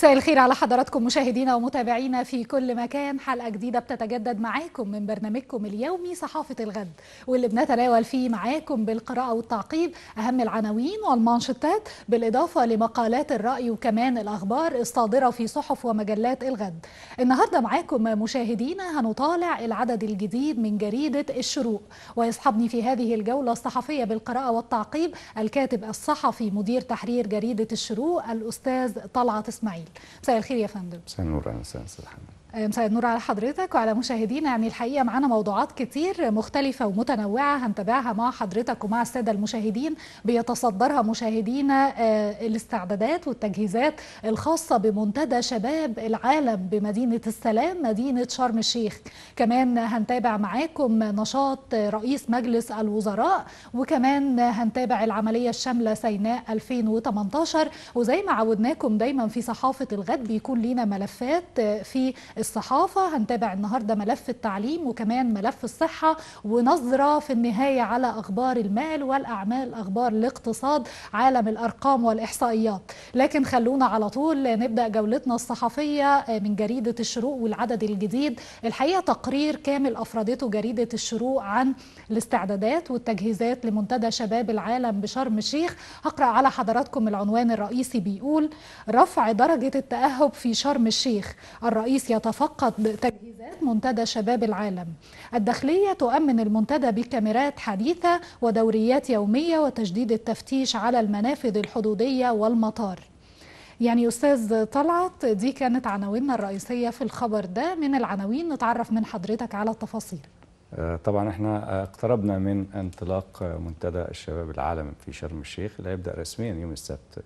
مساء الخير على حضراتكم مشاهدينا ومتابعينا في كل مكان حلقه جديده بتتجدد معاكم من برنامجكم اليومي صحافه الغد واللي بنتناول فيه معاكم بالقراءه والتعقيب اهم العناوين والمانشيتات بالاضافه لمقالات الراي وكمان الاخبار الصادره في صحف ومجلات الغد النهارده معاكم مشاهدينا هنطالع العدد الجديد من جريده الشروق ويصحبني في هذه الجوله الصحفيه بالقراءه والتعقيب الكاتب الصحفي مدير تحرير جريده الشروق الاستاذ طلعت اسماعيل مساء الخير يا فندم مساء النور انا استاذ حمد آه، مساء النور على حضرتك وعلى مشاهدينا يعني الحقيقه معانا موضوعات كتير مختلفه ومتنوعه هنتابعها مع حضرتك ومع الساده المشاهدين بيتصدرها مشاهدينا آه، الاستعدادات والتجهيزات الخاصه بمنتدى شباب العالم بمدينه السلام مدينه شرم الشيخ كمان هنتابع معاكم نشاط رئيس مجلس الوزراء وكمان هنتابع العمليه الشامله سيناء 2018 وزي ما عودناكم دايما في صحافه الغد بيكون لينا ملفات في الصحافة هنتابع النهاردة ملف التعليم وكمان ملف الصحة ونظرة في النهاية على أخبار المال والأعمال أخبار الاقتصاد عالم الأرقام والإحصائيات لكن خلونا على طول نبدأ جولتنا الصحفية آه، من جريدة الشروق والعدد الجديد الحقيقة تقرير كامل أفردته جريدة الشروق عن الاستعدادات والتجهيزات لمنتدى شباب العالم بشرم الشيخ هقرأ على حضراتكم العنوان الرئيسي بيقول رفع درجة التأهب في شرم الشيخ الرئيس يتطلع تتفقد تجهيزات منتدى شباب العالم الداخلية تؤمن المنتدى بكاميرات حديثة ودوريات يومية وتجديد التفتيش على المنافذ الحدودية والمطار يعني أستاذ طلعت دي كانت عناويننا الرئيسية في الخبر ده من العناوين نتعرف من حضرتك على التفاصيل آه، طبعا احنا اقتربنا من انطلاق منتدى الشباب العالم في شرم الشيخ اللي هيبدأ رسميا يوم السبت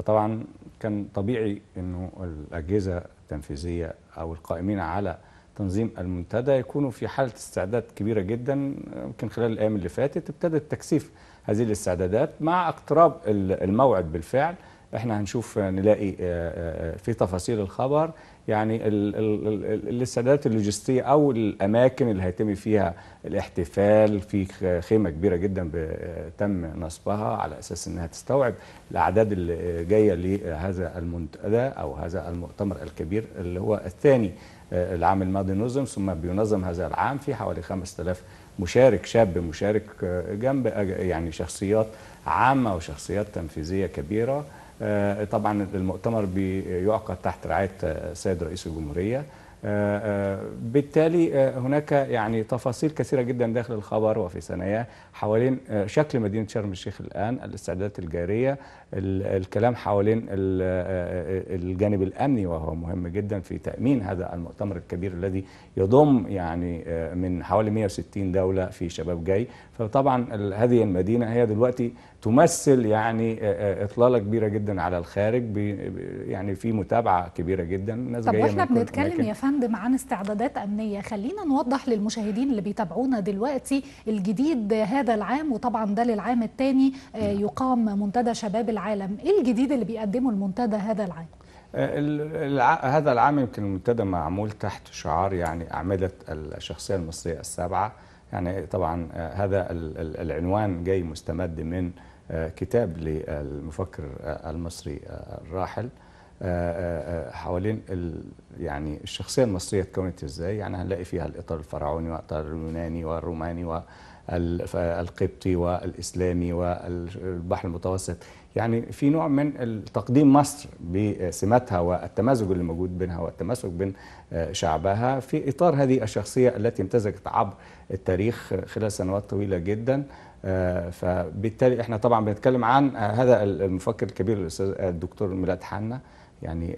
فطبعا كان طبيعي انه الاجهزه التنفيذيه او القائمين على تنظيم المنتدى يكونوا في حاله استعداد كبيره جدا يمكن خلال الايام اللي فاتت ابتدت تكثيف هذه الاستعدادات مع اقتراب الموعد بالفعل احنا هنشوف آه، نلاقي آه، آه، في تفاصيل الخبر يعني الاستعدادات اللوجستيه او الاماكن اللي هيتم فيها الاحتفال في خيمه كبيره جدا تم نصبها على اساس انها تستوعب الاعداد اللي جايه لهذا المنتدى او هذا المؤتمر الكبير اللي هو الثاني العام الماضي نظم ثم بينظم هذا العام في حوالي 5000 مشارك شاب مشارك جنب يعني شخصيات عامه وشخصيات تنفيذيه كبيره آه، طبعا المؤتمر بيعقد تحت رعايه آه، السيد رئيس الجمهوريه آه، بالتالي هناك يعني تفاصيل كثيره جدا داخل الخبر وفي ثناياه حوالين شكل مدينه شرم الشيخ الان الاستعدادات الجاريه الكلام حوالين الجانب الامني وهو مهم جدا في تامين هذا المؤتمر الكبير الذي يضم يعني من حوالي 160 دوله في شباب جاي فطبعا هذه المدينه هي دلوقتي تمثل يعني آه، آه، اطلاله كبيره جدا على الخارج يعني في متابعه كبيره جدا الناس طب واحنا بنتكلم يا فندم عن استعدادات امنيه خلينا نوضح للمشاهدين اللي بيتابعونا دلوقتي الجديد هذا العام وطبعا ده للعام الثاني آه، نعم. يقام منتدى شباب العالم ايه الجديد اللي بيقدمه المنتدى هذا العام هذا العام يمكن المنتدى معمول تحت شعار يعني أعمدة الشخصية المصرية السابعه يعني طبعا هذا العنوان جاي مستمد من آه، كتاب للمفكر آه، المصري آه، الراحل حوالين يعني الشخصيه المصريه تكونت ازاي يعني هنلاقي فيها الاطار الفرعوني والاطار اليوناني والروماني والقبطي والاسلامي والبحر المتوسط يعني في نوع من تقديم مصر بسماتها والتمازج اللي موجود بينها والتماسك بين شعبها في اطار هذه الشخصيه التي امتزجت عبر التاريخ خلال سنوات طويله جدا آه، فبالتالي احنا طبعا بنتكلم عن آه، هذا المفكر الكبير الاستاذ آه، الدكتور ميلاد حنا يعني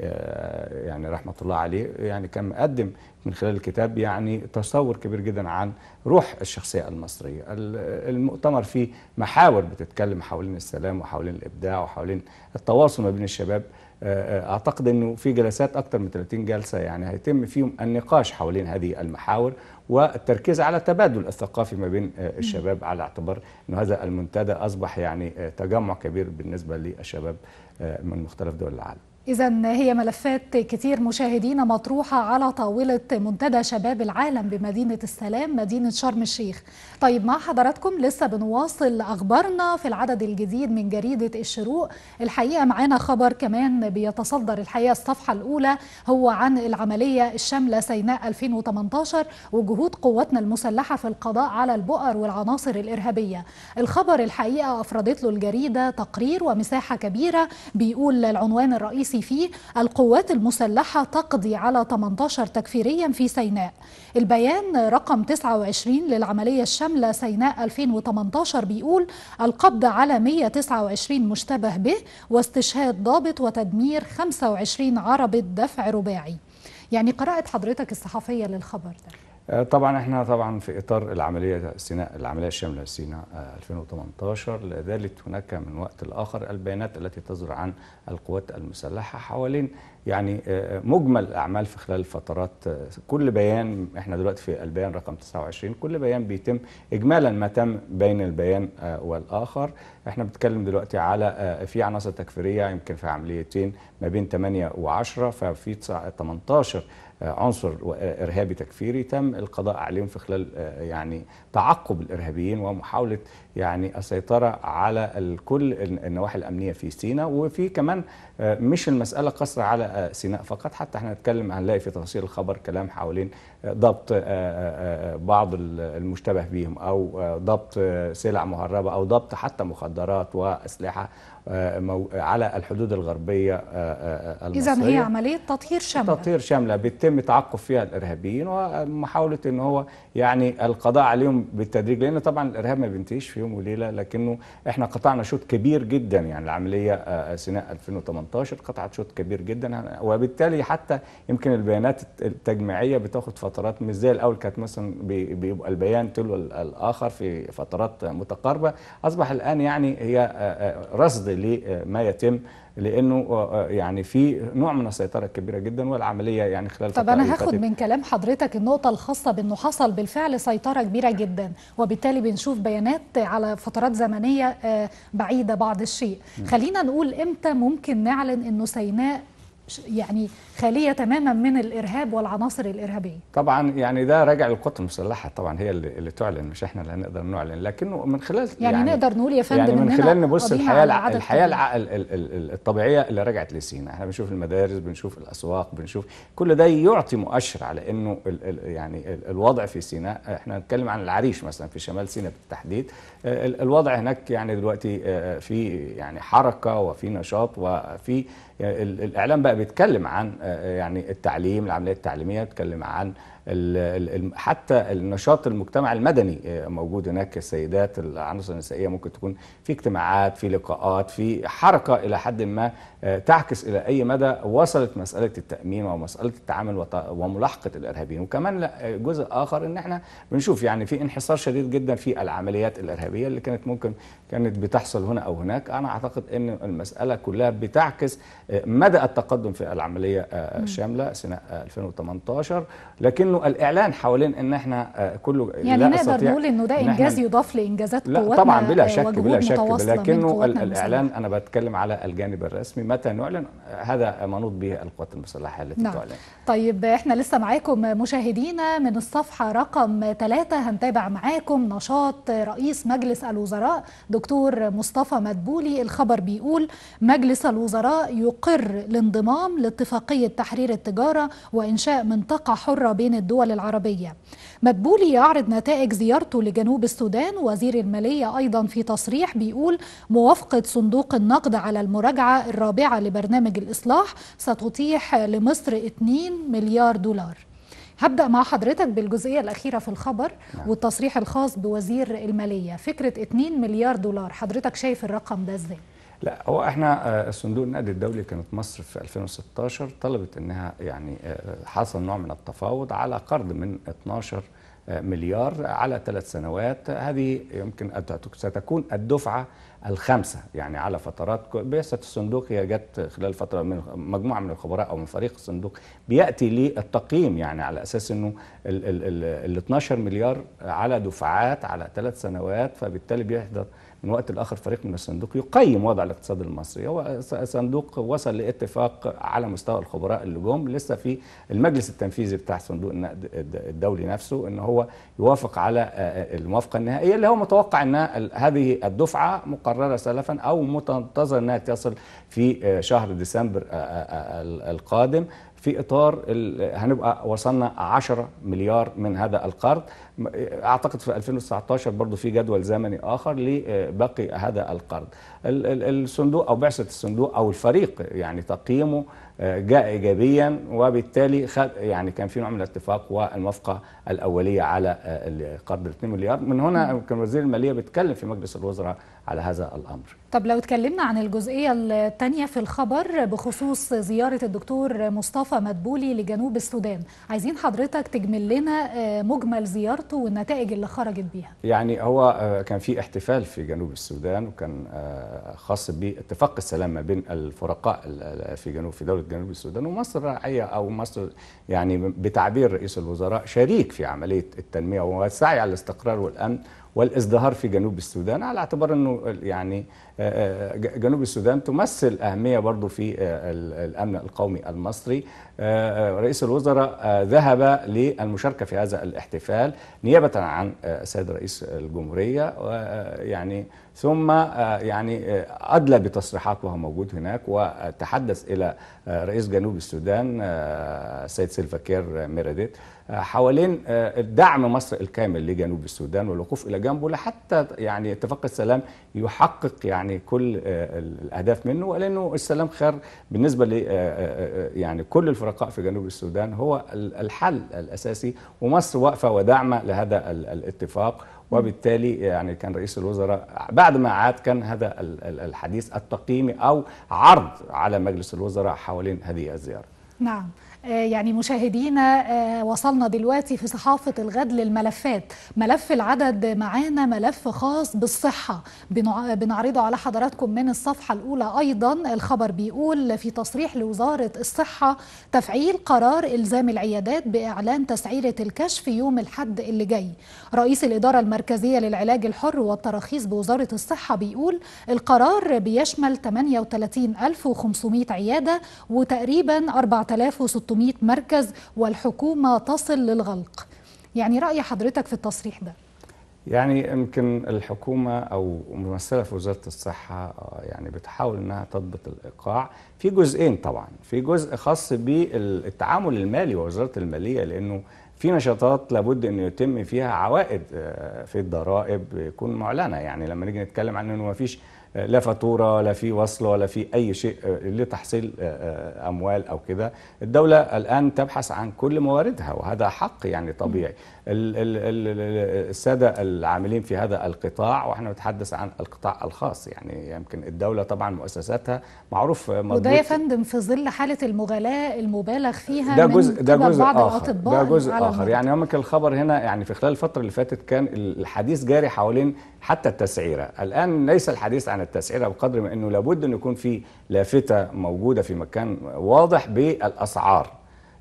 يعني رحمه الله عليه يعني كان مقدم من خلال الكتاب يعني تصور كبير جدا عن روح الشخصيه المصريه المؤتمر فيه محاور بتتكلم حوالين السلام وحوالين الابداع وحوالين التواصل ما بين الشباب اعتقد انه في جلسات اكثر من 30 جلسه يعني هيتم فيهم النقاش حوالين هذه المحاور والتركيز على التبادل الثقافي ما بين آه، الشباب على اعتبار أن هذا المنتدى أصبح يعني آه، تجمع كبير بالنسبة للشباب آه، من مختلف دول العالم إذا هي ملفات كتير مشاهدينا مطروحة على طاولة منتدى شباب العالم بمدينة السلام مدينة شرم الشيخ طيب مع حضراتكم لسه بنواصل أخبارنا في العدد الجديد من جريدة الشروق الحقيقة معانا خبر كمان بيتصدر الحقيقة الصفحة الأولى هو عن العملية الشاملة سيناء 2018 وجهود قواتنا المسلحة في القضاء على البؤر والعناصر الإرهابية الخبر الحقيقة أفردت له الجريدة تقرير ومساحة كبيرة بيقول العنوان الرئيسي الرئيسي فيه القوات المسلحة تقضي على 18 تكفيريا في سيناء البيان رقم 29 للعملية الشاملة سيناء 2018 بيقول القبض على 129 مشتبه به واستشهاد ضابط وتدمير 25 عربة دفع رباعي يعني قراءة حضرتك الصحفية للخبر ده آه، طبعا احنا طبعا في اطار العمليه سيناء العمليه الشامله لسيناء 2018 آه، لذلك هناك من وقت لاخر البيانات التي تصدر عن القوات المسلحه حوالين يعني آه، مجمل الاعمال في خلال الفترات آه، كل بيان احنا دلوقتي في البيان رقم 29 كل بيان بيتم اجمالا ما تم بين البيان آه، والاخر احنا بنتكلم دلوقتي على في عناصر تكفيريه يمكن في عمليتين ما بين 8 و10 ففي 18 عنصر ارهابي تكفيري تم القضاء عليهم في خلال يعني تعقب الارهابيين ومحاوله يعني السيطره على كل النواحي الامنيه في سيناء وفي كمان مش المساله قصر على سيناء فقط حتى احنا نتكلم هنلاقي في تفاصيل الخبر كلام حوالين آه، ضبط آه، آه، بعض المشتبه بهم او ضبط سلع مهربه او ضبط حتى مخدرات واسلحه آه، على الحدود الغربية آه، آه، المصرية إذا هي عملية تطهير شاملة تطهير شاملة بيتم تعقب فيها الإرهابيين ومحاولة أن هو يعني القضاء عليهم بالتدريج لأن طبعا الإرهاب ما بينتهيش في يوم وليلة لكنه إحنا قطعنا شوط كبير جدا يعني العملية سنة 2018 قطعت شوط كبير جدا وبالتالي حتى يمكن البيانات التجميعية بتاخد فترات مش زي الأول كانت مثلا بيبقى البيان تلو الآخر في فترات متقاربة أصبح الآن يعني هي رصد لما يتم لانه آه، آه، يعني في نوع من السيطره الكبيره جدا والعمليه يعني خلال طب انا هاخد من كلام حضرتك النقطه الخاصه بانه حصل بالفعل سيطره كبيره جدا وبالتالي بنشوف بيانات على فترات زمنيه آه، بعيده بعض الشيء خلينا نقول امتى ممكن نعلن انه سيناء يعني خاليه تماما من الارهاب والعناصر الارهابيه. طبعا يعني ده راجع للقوات المسلحه طبعا هي اللي, اللي تعلن مش احنا اللي هنقدر نعلن لكنه من خلال يعني, يعني نقدر نقول يا فندم يعني من خلال نبص الحياه الحياه, الطبيعيه اللي رجعت لسينا احنا بنشوف المدارس بنشوف الاسواق بنشوف كل ده يعطي مؤشر على انه الـ الـ يعني الوضع في سيناء احنا هنتكلم عن العريش مثلا في شمال سيناء بالتحديد الوضع هناك يعني دلوقتي في يعني حركه وفي نشاط وفي يعني الاعلام بقى بيتكلم عن آه، يعني التعليم العمليه التعليميه بيتكلم عن حتى النشاط المجتمع المدني آه، موجود هناك السيدات العناصر النسائيه ممكن تكون في اجتماعات في لقاءات في حركه الى حد ما آه، تعكس الى اي مدى وصلت مساله التامين ومساله التعامل وملاحقه الارهابيين وكمان آه، جزء اخر ان احنا بنشوف يعني في انحصار شديد جدا في العمليات الارهابيه اللي كانت ممكن كانت بتحصل هنا او هناك انا اعتقد ان المساله كلها بتعكس مدى التقدم في العمليه الشامله سنه 2018 لكن انه الاعلان حوالين ان احنا آه، كله يعني نقدر نقول انه ده انجاز إن يضاف لانجازات لا طبعا بلا شك بلا شك لكنه الاعلان انا بتكلم على الجانب الرسمي متى نعلن هذا منوط به القوات المسلحه التي نعم. تعلن طيب احنا لسه معاكم مشاهدينا من الصفحه رقم ثلاثة هنتابع معاكم نشاط رئيس مجلس الوزراء دكتور مصطفى مدبولي الخبر بيقول مجلس الوزراء يقر الانضمام لاتفاقيه تحرير التجاره وانشاء منطقه حره بين الدول العربية مدبولي يعرض نتائج زيارته لجنوب السودان وزير المالية أيضا في تصريح بيقول موافقة صندوق النقد على المراجعة الرابعة لبرنامج الإصلاح ستتيح لمصر 2 مليار دولار هبدأ مع حضرتك بالجزئية الأخيرة في الخبر نعم. والتصريح الخاص بوزير المالية فكرة 2 مليار دولار حضرتك شايف الرقم ده إزاي؟ لا هو احنا آه، الصندوق النقد الدولي كانت مصر في 2016 طلبت انها يعني آه، حصل نوع من التفاوض على قرض من 12 آه، مليار على ثلاث سنوات هذه يمكن ستكون الدفعة الخامسة يعني على فترات بعثة الصندوق هي جت خلال فترة من مجموعة من الخبراء أو من فريق الصندوق بيأتي للتقييم يعني على أساس أنه ال, ال, ال 12 مليار على دفعات على ثلاث سنوات فبالتالي بيحضر من وقت لآخر فريق من الصندوق يقيم وضع الاقتصاد المصري هو صندوق وصل لاتفاق على مستوى الخبراء اللي جم لسه في المجلس التنفيذي بتاع صندوق النقد الدولي نفسه ان هو يوافق على الموافقه النهائيه اللي هو متوقع ان هذه الدفعه مقرره سلفا او متنتظر انها تصل في شهر ديسمبر القادم في اطار هنبقى وصلنا 10 مليار من هذا القرض اعتقد في 2019 برضه في جدول زمني اخر لباقي هذا القرض الصندوق او بعثه الصندوق او الفريق يعني تقييمه آه، جاء ايجابيا وبالتالي خد يعني كان في نوع من الاتفاق والموافقه الاوليه على آه، قرض 2 مليار من هنا كان وزير الماليه بيتكلم في مجلس الوزراء على هذا الامر طب لو اتكلمنا عن الجزئيه الثانيه في الخبر بخصوص زياره الدكتور مصطفى مدبولي لجنوب السودان عايزين حضرتك تجمل لنا آه، مجمل زيارته خططه والنتائج اللي خرجت بيها يعني هو آه، كان في احتفال في جنوب السودان وكان آه، خاص باتفاق السلام ما بين الفرقاء في جنوب في دوله جنوب السودان ومصر راعيه او مصر يعني بتعبير رئيس الوزراء شريك في عمليه التنميه والسعي على الاستقرار والامن والازدهار في جنوب السودان على اعتبار انه يعني آه، آه، جنوب السودان تمثل اهميه برضه في آه، الامن القومي المصري رئيس الوزراء ذهب للمشاركه في هذا الاحتفال نيابه عن السيد رئيس الجمهوريه ويعني ثم يعني ادلى بتصريحات وهو موجود هناك وتحدث الى رئيس جنوب السودان السيد سيلفا كير ميراديت حوالين آه، دعم مصر الكامل لجنوب السودان والوقوف الى جنبه لحتى يعني اتفاق السلام يحقق يعني كل آه، الاهداف منه ولانه السلام خير بالنسبه ل آه، يعني كل الفرقاء في جنوب السودان هو الحل الاساسي ومصر واقفه وداعمه لهذا الاتفاق وبالتالي يعني كان رئيس الوزراء بعد ما عاد كان هذا الحديث التقييمي او عرض على مجلس الوزراء حوالين هذه الزياره. نعم. آه، يعني مشاهدينا آه، وصلنا دلوقتي في صحافة الغد للملفات ملف العدد معانا ملف خاص بالصحة بنعرضه على حضراتكم من الصفحة الأولى أيضا الخبر بيقول في تصريح لوزارة الصحة تفعيل قرار إلزام العيادات بإعلان تسعيرة الكشف يوم الحد اللي جاي رئيس الإدارة المركزية للعلاج الحر والتراخيص بوزارة الصحة بيقول القرار بيشمل 38500 عيادة وتقريبا 4600 600 مركز والحكومة تصل للغلق يعني رأي حضرتك في التصريح ده يعني يمكن الحكومة أو ممثلة في وزارة الصحة آه، يعني بتحاول أنها تضبط الإيقاع في جزئين طبعا في جزء خاص بالتعامل المالي ووزارة المالية لأنه في نشاطات لابد أن يتم فيها عوائد آه، في الضرائب يكون معلنة يعني لما نيجي نتكلم عن أنه ما فيش لا فاتوره لا في وصله ولا في اي شيء آه، لتحصيل آه، آه، اموال او كده الدوله الان تبحث عن كل مواردها وهذا حق يعني طبيعي الساده العاملين في هذا القطاع واحنا نتحدث عن القطاع الخاص يعني يمكن الدوله طبعا مؤسساتها معروف وده يا فندم في ظل حاله المغالاه المبالغ فيها ده جزء ده جزء اخر الاطباء ده جزء اخر يعني يمكن الخبر هنا يعني في خلال الفتره اللي فاتت كان الحديث جاري حوالين حتى التسعيره الان ليس الحديث عن التسعيره بقدر ما انه لابد ان يكون في لافته موجوده في مكان واضح بالاسعار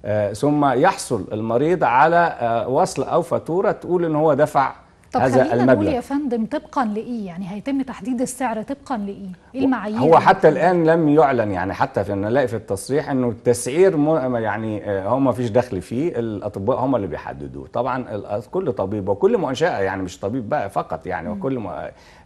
آه، ثم يحصل المريض على آه، وصل او فاتوره تقول ان هو دفع طب هذا خلينا المبلغ نقول يا فندم طبقا لايه يعني هيتم تحديد السعر طبقا لايه ايه المعايير هو حتى الان لم يعلن يعني حتى في نلاقي في التصريح انه التسعير يعني آه، هو ما فيش دخل فيه الاطباء هم اللي بيحددوه طبعا آه، كل طبيب وكل منشاه يعني مش طبيب بقى فقط يعني م. وكل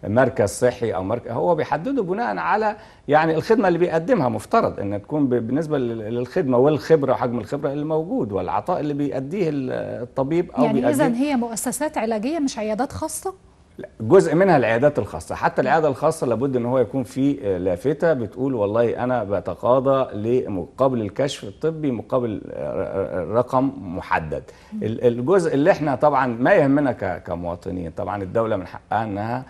مركز صحي او مركز هو بيحدده بناء على يعني الخدمه اللي بيقدمها مفترض ان تكون بالنسبه للخدمه والخبره وحجم الخبره اللي موجود والعطاء اللي بيأديه الطبيب او يعني اذا هي مؤسسات علاجيه مش عيادات عيادات خاصه جزء منها العيادات الخاصة حتى العيادة الخاصة لابد ان هو يكون في آه، لافتة بتقول والله انا بتقاضى لمقابل الكشف الطبي مقابل آه، آه، رقم محدد الجزء اللي احنا طبعا ما يهمنا كمواطنين طبعا الدولة من حقها انها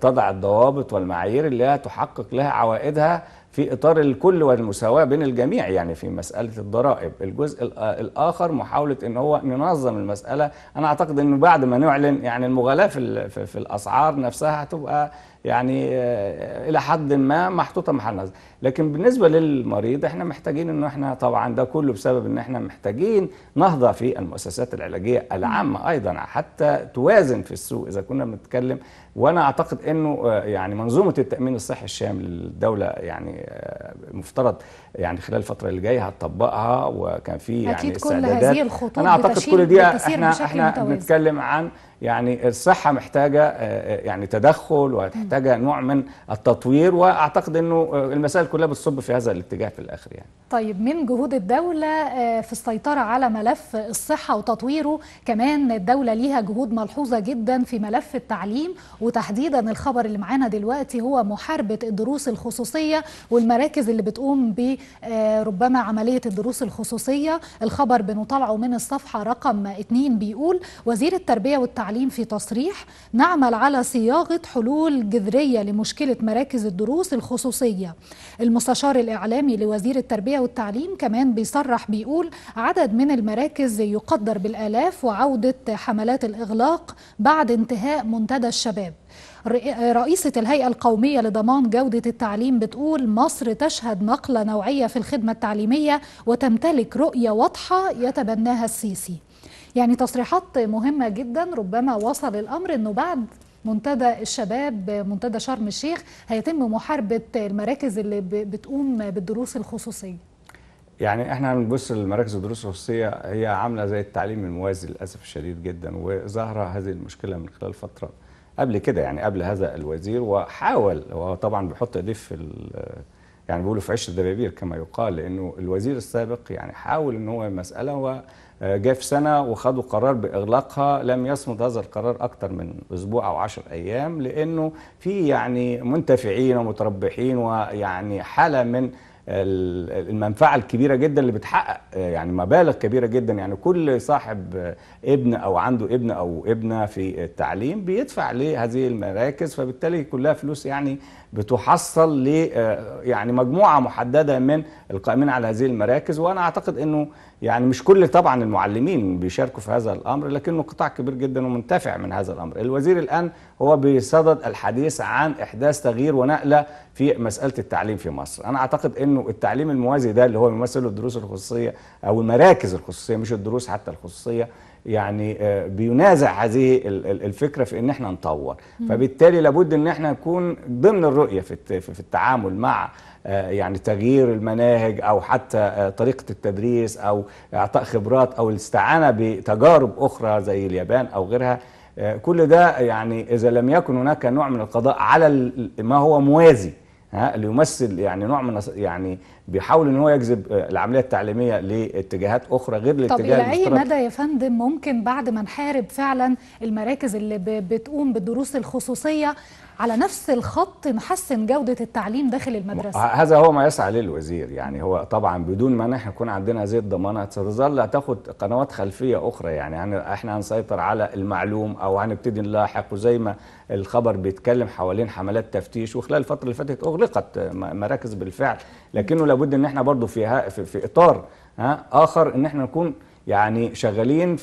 تضع الضوابط والمعايير اللي هي تحقق لها عوائدها في اطار الكل والمساواه بين الجميع يعني في مساله الضرائب الجزء آه، الاخر محاوله ان هو ننظم المساله انا اعتقد انه بعد ما نعلن يعني المغالاه في, في الاسعار نفسها هتبقى يعني آه، الى حد ما محطوطه محل نظر لكن بالنسبه للمريض احنا محتاجين انه احنا طبعا ده كله بسبب ان احنا محتاجين نهضه في المؤسسات العلاجيه العامه ايضا حتى توازن في السوق اذا كنا بنتكلم وانا اعتقد انه آه، يعني منظومه التامين الصحي الشامل للدوله يعني المفترض آه، يعني خلال الفتره اللي جايه هتطبقها وكان في يعني أكيد كل هذه الخطوط انا اعتقد كل دي احنا احنا بنتكلم عن يعني الصحة محتاجة آه، آه، يعني تدخل وتحتاج نوع من التطوير وأعتقد أنه آه، المسائل كلها بتصب في هذا الاتجاه في الآخر يعني طيب من جهود الدولة في السيطرة على ملف الصحة وتطويره كمان الدولة ليها جهود ملحوظة جدا في ملف التعليم وتحديدا الخبر اللي معانا دلوقتي هو محاربة الدروس الخصوصية والمراكز اللي بتقوم بربما عملية الدروس الخصوصية الخبر بنطالعه من الصفحة رقم 2 بيقول وزير التربية والتعليم التعليم في تصريح نعمل على صياغة حلول جذرية لمشكلة مراكز الدروس الخصوصية المستشار الإعلامي لوزير التربية والتعليم كمان بيصرح بيقول عدد من المراكز يقدر بالآلاف وعودة حملات الإغلاق بعد انتهاء منتدى الشباب رئيسة الهيئة القومية لضمان جودة التعليم بتقول مصر تشهد نقلة نوعية في الخدمة التعليمية وتمتلك رؤية واضحة يتبناها السيسي يعني تصريحات مهمة جدا ربما وصل الأمر أنه بعد منتدى الشباب منتدى شرم الشيخ هيتم محاربة المراكز اللي بتقوم بالدروس الخصوصية يعني احنا بنبص لمراكز الدروس الخصوصية هي عاملة زي التعليم الموازي للأسف الشديد جدا وظهر هذه المشكلة من خلال فترة قبل كده يعني قبل هذا الوزير وحاول هو طبعا بيحط ايديه في يعني بيقولوا في عش الدبابير كما يقال لانه الوزير السابق يعني حاول ان هو مساله وجاء آه، في سنه وخدوا قرار باغلاقها لم يصمد هذا القرار اكثر من اسبوع او 10 ايام لانه في يعني منتفعين ومتربحين ويعني حاله من المنفعه الكبيره جدا اللي بتحقق آه، يعني مبالغ كبيره جدا يعني كل صاحب آه، ابن او عنده ابن او ابنه في التعليم بيدفع لهذه المراكز فبالتالي كلها فلوس يعني بتحصل ل آه، يعني مجموعه محدده من القائمين على هذه المراكز وانا اعتقد انه يعني مش كل طبعا المعلمين بيشاركوا في هذا الامر لكنه قطاع كبير جدا ومنتفع من هذا الامر الوزير الان هو بصدد الحديث عن احداث تغيير ونقله في مساله التعليم في مصر انا اعتقد انه التعليم الموازي ده اللي هو بيمثله الدروس الخصوصيه او المراكز الخصوصيه مش الدروس حتى الخصوصيه يعني آه، بينازع هذه الفكره في ان احنا نطور فبالتالي لابد ان احنا نكون ضمن الرؤيه في التعامل مع آه، يعني تغيير المناهج او حتى آه، طريقه التدريس او اعطاء خبرات او الاستعانه بتجارب اخرى زي اليابان او غيرها آه، كل ده يعني اذا لم يكن هناك نوع من القضاء على ما هو موازي ها ليمثل يعني نوع من يعني بيحاول ان هو يجذب آه، العمليه التعليميه لاتجاهات اخرى غير الاتجاه طب الى اي مدى يا فندم ممكن بعد ما نحارب فعلا المراكز اللي بتقوم بالدروس الخصوصيه على نفس الخط نحسن جودة التعليم داخل المدرسة هذا هو ما يسعى ليه الوزير يعني هو طبعا بدون ما نحن يكون عندنا هذه الضمانة ستظل تاخد قنوات خلفية أخرى يعني احنا هنسيطر على المعلوم أو هنبتدي نلاحق وزي ما الخبر بيتكلم حوالين حملات تفتيش وخلال الفترة اللي فاتت أغلقت مراكز بالفعل لكنه لابد ان احنا برضو في, في, في اطار ها اخر ان احنا نكون يعني شغالين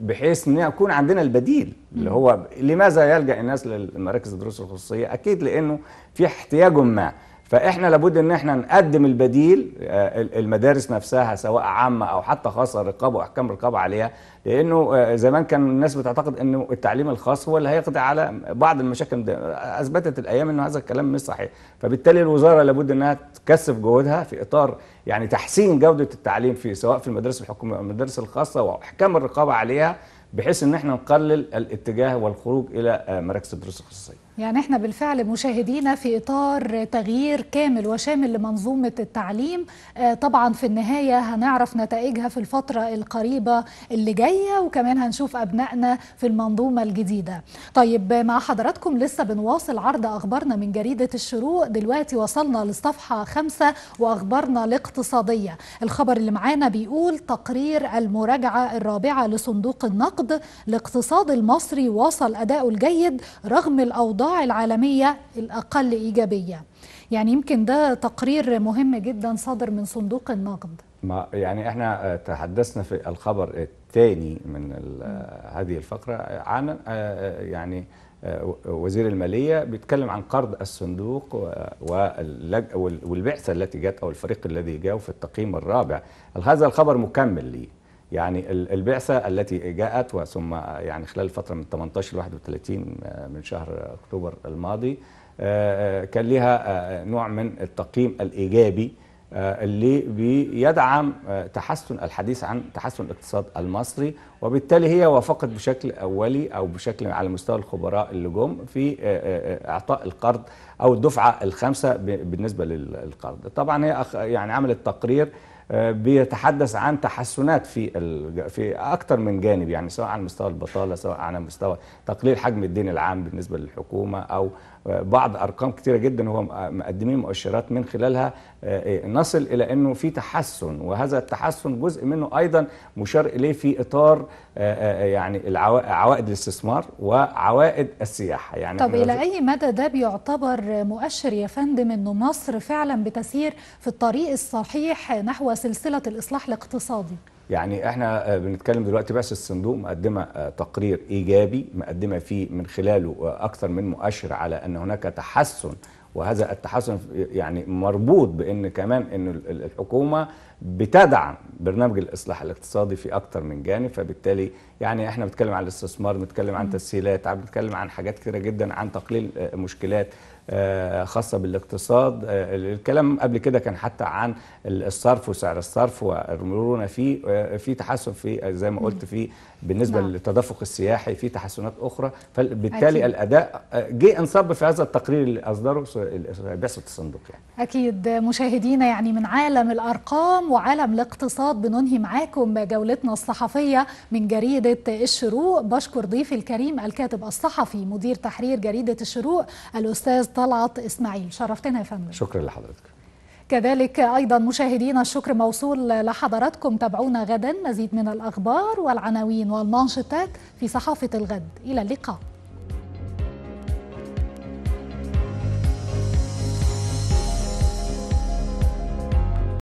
بحيث ان يكون عندنا البديل اللي هو لماذا يلجا الناس لمراكز الدروس الخصوصيه اكيد لانه في احتياج ما فاحنا لابد ان احنا نقدم البديل آه، المدارس نفسها سواء عامه او حتى خاصه رقابه واحكام رقابه عليها لانه آه، زمان كان الناس بتعتقد انه التعليم الخاص هو اللي هيقضي على بعض المشاكل ده اثبتت الايام انه هذا الكلام مش صحيح فبالتالي الوزاره لابد انها تكثف جهودها في اطار يعني تحسين جوده التعليم في سواء في المدارس الحكوميه او المدارس الخاصه واحكام الرقابه عليها بحيث ان احنا نقلل الاتجاه والخروج الى آه، مراكز الدروس الخصوصيه يعني احنا بالفعل مشاهدينا في اطار تغيير كامل وشامل لمنظومه التعليم آه، طبعا في النهايه هنعرف نتائجها في الفتره القريبه اللي جايه وكمان هنشوف ابنائنا في المنظومه الجديده طيب مع حضراتكم لسه بنواصل عرض اخبارنا من جريده الشروق دلوقتي وصلنا للصفحه خمسة واخبارنا الاقتصاديه الخبر اللي معانا بيقول تقرير المراجعه الرابعه لصندوق النقد الاقتصاد المصري واصل اداؤه الجيد رغم الاوضاع العالمية الأقل إيجابية يعني يمكن ده تقرير مهم جدا صادر من صندوق النقد ما يعني احنا تحدثنا في الخبر الثاني من هذه الفقرة عن آه، يعني آه، وزير المالية بيتكلم عن قرض الصندوق والبعثة التي جت أو الفريق الذي جاء في التقييم الرابع هذا الخبر مكمل ليه يعني البعثه التي جاءت وثم يعني خلال فتره من 18 ل 31 من شهر اكتوبر الماضي آه، آه، كان لها آه، نوع من التقييم الايجابي اللي بيدعم تحسن الحديث عن تحسن الاقتصاد المصري وبالتالي هي وافقت بشكل اولي او بشكل على مستوى الخبراء اللي جم في اعطاء القرض او الدفعه الخامسه بالنسبه للقرض طبعا هي يعني عملت تقرير آه، بيتحدث عن تحسنات في في اكثر من جانب يعني سواء على مستوى البطاله سواء على مستوى تقليل حجم الدين العام بالنسبه للحكومه او بعض ارقام كتيره جدا وهو مقدمين مؤشرات من خلالها آه، إيه، نصل الى انه في تحسن وهذا التحسن جزء منه ايضا مشار اليه في اطار آه، آه، يعني عوائد الاستثمار وعوائد السياحه يعني طب الى اي مدى ده بيعتبر مؤشر يا فندم انه مصر فعلا بتسير في الطريق الصحيح نحو سلسله الاصلاح الاقتصادي يعني احنا آه، بنتكلم دلوقتي بس الصندوق مقدمه آه، تقرير ايجابي مقدمه فيه من خلاله آه، اكثر من مؤشر على ان هناك تحسن وهذا التحسن يعني مربوط بان كمان ان الحكومه بتدعم برنامج الاصلاح الاقتصادي في اكثر من جانب فبالتالي يعني احنا بنتكلم عن الاستثمار بنتكلم عن تسهيلات بنتكلم عن حاجات كثيره جدا عن تقليل مشكلات آه، خاصة بالاقتصاد آه، الكلام قبل كده كان حتى عن الصرف وسعر الصرف والمرونة فيه آه، في تحسن في زي ما قلت في بالنسبة نعم. للتدفق السياحي في تحسنات أخرى فبالتالي أكيد. الأداء جه انصب في هذا التقرير اللي أصدره بعثة الصندوق يعني أكيد مشاهدينا يعني من عالم الأرقام وعالم الاقتصاد بننهي معاكم جولتنا الصحفية من جريدة الشروق بشكر ضيفي الكريم الكاتب الصحفي مدير تحرير جريدة الشروق الأستاذ طلعت إسماعيل شرفتنا يا فندم شكرا لحضرتك كذلك أيضا مشاهدينا الشكر موصول لحضراتكم تابعونا غدا مزيد من الأخبار والعناوين والمنشطات في صحافة الغد إلى اللقاء